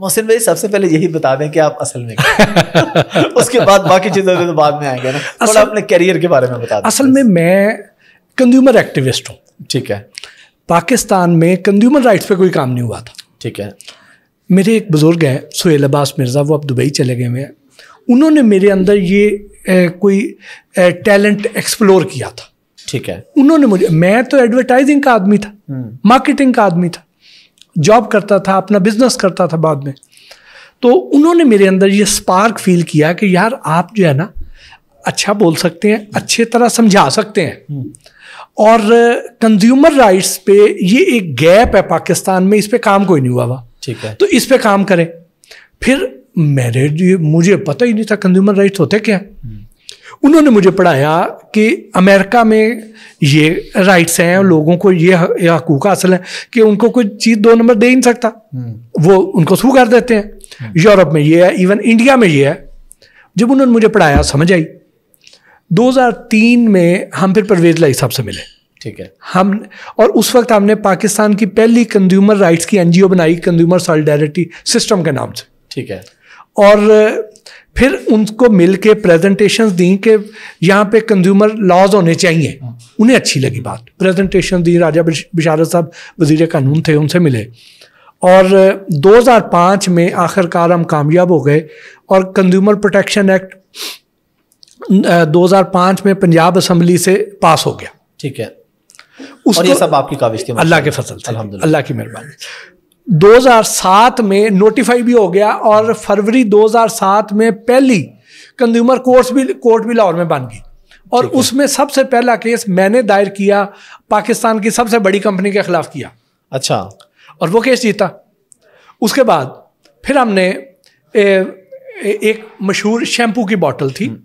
मोहसिन भाई सबसे पहले यही बता दें कि आप असल में उसके बाद बाकी चीज़ों तो बाद में आएंगे ना थोड़ा अपने करियर के बारे में बता दें असल में मैं कंज्यूमर एक्टिविस्ट हूँ ठीक है पाकिस्तान में कंज्यूमर राइट्स पे कोई काम नहीं हुआ था ठीक है मेरे एक बुज़ुर्ग हैं सुहेल अब्बास मिर्ज़ा वो अब दुबई चले गए हुए हैं उन्होंने मेरे अंदर ये ए, कोई ए, टैलेंट एक्सप्लोर किया था ठीक है उन्होंने मुझे मैं तो एडवर्टाइजिंग का आदमी था मार्केटिंग हम्म। का आदमी था जॉब करता था अपना बिजनेस करता था बाद में तो उन्होंने मेरे अंदर ये स्पार्क फील किया कि यार आप जो है ना अच्छा बोल सकते हैं अच्छे तरह समझा सकते हैं और कंज्यूमर राइट्स पे ये एक गैप है पाकिस्तान में इस पर काम कोई नहीं हुआ हुआ ठीक है तो इस पर काम करें फिर मेरे मुझे पता ही नहीं था कंज्यूमर राइट्स होते क्या उन्होंने मुझे पढ़ाया कि अमेरिका में ये राइट्स हैं लोगों को ये हकूक हासिल है कि उनको कोई चीज़ दो नंबर दे ही नहीं सकता हम्म। वो उनको सू कर देते हैं हम्म। यूरोप में ये है इवन इंडिया में ये है जब उन्होंने मुझे पढ़ाया समझ आई 2003 में हम फिर परवेज लाई साहब से मिले ठीक है हम और उस वक्त हमने पाकिस्तान की पहली कंज्यूमर राइट्स की एनजीओ बनाई कंज्यूमर सॉलिडारिटी सिस्टम के नाम से ठीक है और फिर उनको मिल के प्रेजेंटेशन दी कि यहाँ पे कंज्यूमर लॉज होने चाहिए उन्हें अच्छी लगी बात प्रेजेंटेशन दी राजा बिशारत साहब वजीर कानून थे उनसे मिले और 2005 में आखिरकार हम कामयाब हो गए और कंज्यूमर प्रोटेक्शन एक्ट 2005 में पंजाब असम्बली से पास हो गया ठीक है उसको, और ये सब आपकी काविश थी अल्लाह के फसल अल्लाह की मेहरबानी 2007 में नोटिफाई भी हो गया और फरवरी 2007 में पहली कंज्यूमर कोर्ट भी कोर्ट भी लाहौर में बन गई और उसमें सबसे पहला केस मैंने दायर किया पाकिस्तान की सबसे बड़ी कंपनी के खिलाफ किया अच्छा और वो केस जीता उसके बाद फिर हमने ए, ए, एक मशहूर शैम्पू की बॉटल थी हम्म।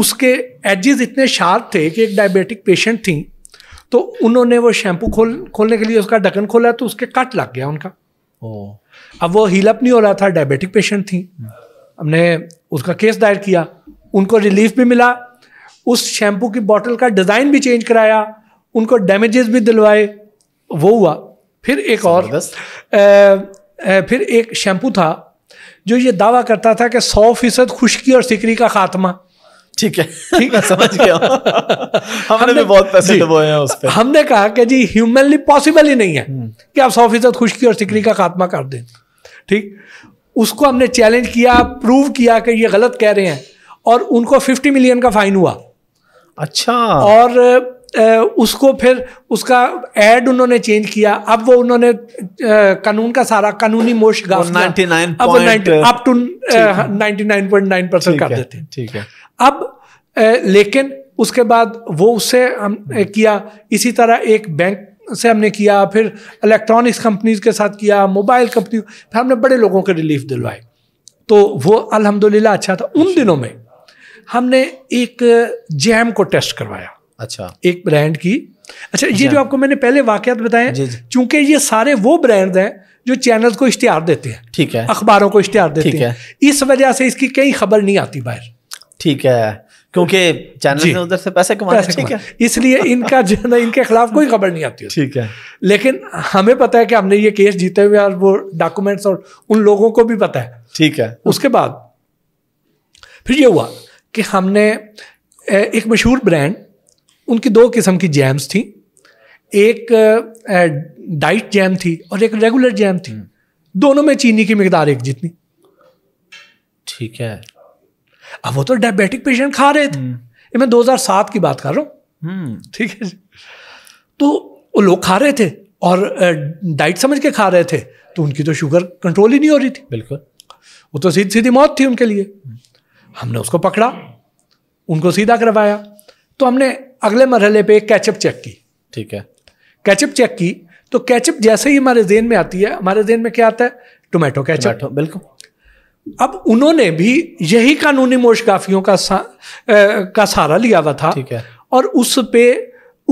उसके एजिज इतने शार्प थे कि एक डायबिटिक पेशेंट थी तो उन्होंने वो शैम्पू खोल खोलने के लिए उसका ढक्कन खोला तो उसके कट लग गया उनका अब वो हीलअप नहीं हो रहा था डायबिटिक पेशेंट थी हमने उसका केस दायर किया उनको रिलीफ भी मिला उस शैम्पू की बॉटल का डिज़ाइन भी चेंज कराया उनको डैमेजेस भी दिलवाए वो हुआ फिर एक और आ, फिर एक शैम्पू था जो ये दावा करता था कि सौ फीसद खुश्की और सिकरी का खात्मा ठीक है ठीक है समझ गया हमने भी बहुत पैसे दबोए हैं उस पर हमने कहा कि जी ह्यूमनली पॉसिबल ही नहीं है हम्म। कि आप सौ फीसद खुशकी और सिकरी का खात्मा कर दें ठीक उसको हमने चैलेंज किया प्रूव किया कि ये गलत कह रहे हैं और उनको फिफ्टी मिलियन का फाइन हुआ अच्छा और उसको फिर उसका एड उन्होंने चेंज किया अब वो उन्होंने कानून का सारा कानूनी मोश गा अब अब two ninety nine point nine percent कर देते हैं ठीक है अब लेकिन उसके बाद वो उससे हम किया इसी तरह एक बैंक से हमने किया फिर इलेक्ट्रॉनिक्स कंपनीज के साथ किया मोबाइल कंपनी फिर हमने बड़े लोगों के रिलीफ दिलवाए तो वो अल्हम्दुलिल्लाह अच्छा था उन दिनों में हमने एक जैम को टेस्ट करवाया अच्छा एक ब्रांड की अच्छा ये अच्छा। जो आपको मैंने पहले वाकत बताए चूंकि ये सारे वो ब्रांड हैं जो चैनल को इश्तिहार देते हैं ठीक है अखबारों को इश्तिहार देते हैं इस वजह से इसकी कई खबर नहीं आती बाहर ठीक है क्योंकि चैनल उधर से पैसे कमाते ठीक है इसलिए इनका जो है ना इनके खिलाफ कोई खबर नहीं आती ठीक है लेकिन हमें पता है कि हमने ये केस जीते हुए और वो डॉक्यूमेंट्स और उन लोगों को भी पता है ठीक है उसके बाद फिर ये हुआ कि हमने एक मशहूर ब्रांड उनकी दो किस्म की जैम्स थी एक डाइट जैम थी और एक रेगुलर जैम थी हम्म। दोनों में चीनी की मकदार एक जितनी ठीक है अब वो तो डायबिटिक पेशेंट खा रहे थे हम्म। ये मैं 2007 की बात कर रहा हूँ हम्म। ठीक है तो वो लोग खा रहे थे और डाइट समझ के खा रहे थे तो उनकी तो शुगर कंट्रोल ही नहीं हो रही थी बिल्कुल वो तो सीधी सीधी मौत थी उनके लिए हमने उसको पकड़ा उनको सीधा करवाया तो हमने अगले मरहले पे कैचअप चेक की ठीक है कैचअप चेक की तो कैचअप जैसे ही हमारे जेन में आती है हमारे जेन में क्या आता है टोमेटो कैचअप बिल्कुल अब उन्होंने भी यही कानूनी मोशकाफियों का सा, आ, का सहारा लिया हुआ था ठीक है और उस पे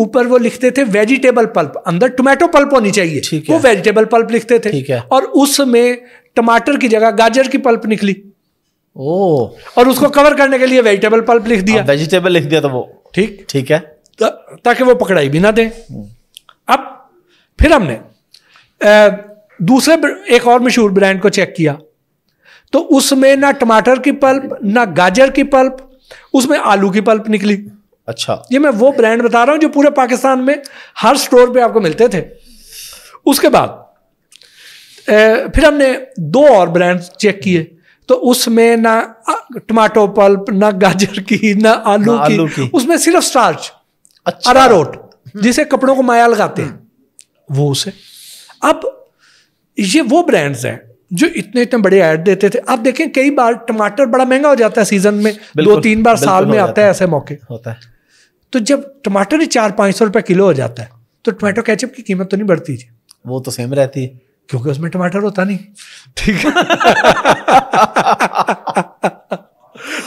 ऊपर वो लिखते थे वेजिटेबल पल्प अंदर टोमेटो पल्प होनी चाहिए ठीक है। वो वेजिटेबल पल्प लिखते थे ठीक है और उसमें टमाटर की जगह गाजर की पल्प निकली ओ और उसको कवर करने के लिए वेजिटेबल पल्प लिख दिया वेजिटेबल लिख दिया तो वो ठीक ठीक है ताकि वो पकड़ाई भी ना दें अब फिर हमने दूसरे एक और मशहूर ब्रांड को चेक किया तो उसमें ना टमाटर की पल्प ना गाजर की पल्प उसमें आलू की पल्प निकली अच्छा ये मैं वो ब्रांड बता रहा हूं जो पूरे पाकिस्तान में हर स्टोर पे आपको मिलते थे उसके बाद फिर हमने दो और ब्रांड चेक किए तो उसमें ना टमाटो पल्प ना गाजर की ना आलू, ना की, आलू की उसमें सिर्फ स्टार्च अच्छा। अरारोट हम्म। जिसे कपड़ों को माया लगाते हैं हम्म। वो उसे अब ये वो ब्रांड्स हैं जो इतने इतने बड़े ऐड देते थे आप देखें कई बार टमाटर बड़ा महंगा हो जाता है सीजन में दो तीन बार साल में आता है ऐसे मौके होता है तो जब टमाटर ही चार पाँच सौ रुपये किलो हो जाता है तो टमाटो कैचअप की कीमत तो नहीं बढ़ती थी वो तो सेम रहती है क्योंकि उसमें टमाटर होता नहीं ठीक है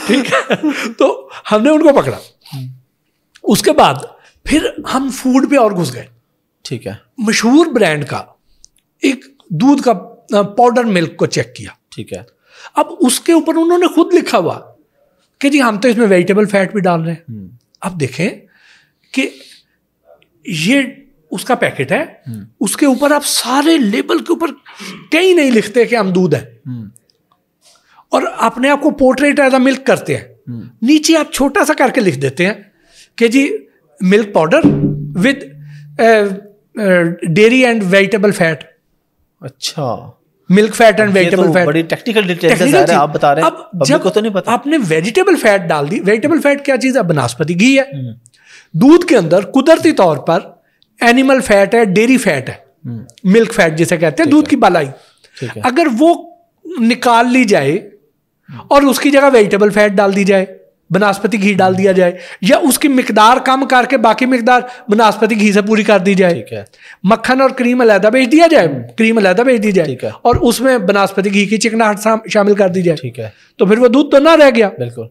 ठीक है तो हमने उनको पकड़ा उसके बाद फिर हम फूड पे और घुस गए ठीक है मशहूर ब्रांड का एक दूध का पाउडर मिल्क को चेक किया ठीक है अब उसके ऊपर उन्होंने खुद लिखा हुआ कि जी हम तो इसमें वेजिटेबल फैट भी डाल रहे हैं हम्म। अब देखें कि ये उसका पैकेट है हम्म। उसके ऊपर आप सारे लेबल के ऊपर कहीं नहीं लिखते कि हम दूध है हम्म। और अपने आप को पोर्ट्रेट एज अ मिल्क करते हैं हम्म। नीचे आप छोटा सा करके लिख देते हैं कि जी milk powder with dairy and vegetable fat अच्छा मिल्क फैट एंड तो वेजिटेबल फैट बड़ी टेक्निकल डिटेल्स आप बता रहे हैं अब जब को तो नहीं पता आपने वेजिटेबल फैट डाल दी वेजिटेबल फैट क्या चीज है वनस्पति घी है दूध के अंदर कुदरती तौर पर एनिमल फैट है डेरी फैट है हम्म। मिल्क फैट जिसे कहते हैं दूध की बलाई अगर वो निकाल ली जाए हम्म। और उसकी जगह वेजिटेबल फैट डाल दी जाए बनस्पति घी डाल दिया जाए या उसकी मिकदार कम करके बाकी मिकदार बनस्पति घी से पूरी कर दी जाए मक्खन और क्रीम अलहदा बेच दिया जाए क्रीम हम्म। अलहदा बेच दी जाए और उसमें बनस्पति घी की चिकनाहट शामिल कर दी जाए ठीक है तो फिर वो दूध तो ना रह गया बिल्कुल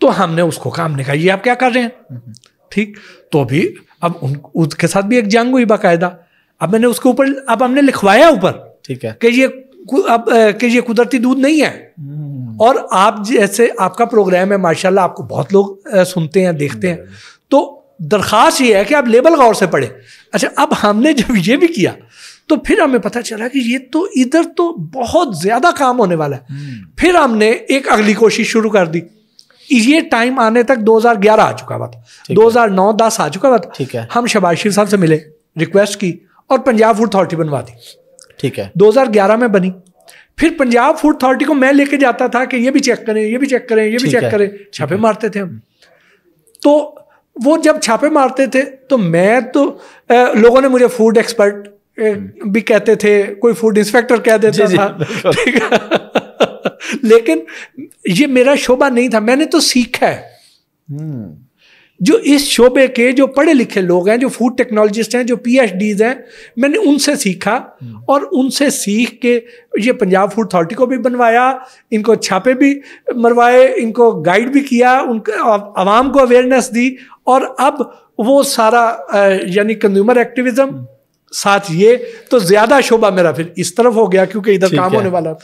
तो हमने उसको काम निकाली आप क्या कर रहे हैं ठीक तो भी अब उन उसके साथ भी एक जंग हुई बाकायदा अब मैंने उसके ऊपर अब हमने लिखवाया ऊपर ठीक है कि ये अब कि ये कुदरती दूध नहीं है हम्म। और आप जैसे आपका प्रोग्राम है माशाल्लाह आपको बहुत लोग सुनते हैं देखते हैं हम्म। तो दरख्वास्त ये है कि आप लेबल गौर से पढ़ें अच्छा अब हमने जब ये भी किया तो फिर हमें पता चला कि ये तो इधर तो बहुत ज़्यादा काम होने वाला है हम्म। फिर हमने एक अगली कोशिश शुरू कर दी ये टाइम आने तक 2011 आ चुका हुआ था नौ दस आ चुका हुआ था ठीक है हम शबाशीर साहब से मिले रिक्वेस्ट की और पंजाब फूड अथॉरिटी बनवा दी ठीक है 2011 में बनी फिर पंजाब फूड अथॉरिटी को मैं लेके जाता था कि ये भी चेक करें ये भी चेक करें ये भी चेक करें छापे मारते थे हम तो वो जब छापे मारते थे तो मैं तो ए, लोगों ने मुझे फूड एक्सपर्ट हम्म। भी कहते थे कोई फूड इंस्पेक्टर कह देता था ठीक है लेकिन ये मेरा शोभा नहीं था मैंने तो सीखा है हम्म। जो इस शोबे के जो पढ़े लिखे लोग हैं जो फूड टेक्नोलॉजिस्ट हैं जो पीएचडीज हैं मैंने उनसे सीखा हम्म। और उनसे सीख के ये पंजाब फूड अथॉरिटी को भी बनवाया इनको छापे भी मरवाए इनको गाइड भी किया उनके आवाम को अवेयरनेस दी और अब वो सारा यानी कंज्यूमर एक्टिविज्म साथ ये तो ज़्यादा शोभा मेरा फिर इस तरफ हो गया क्योंकि इधर काम होने वाला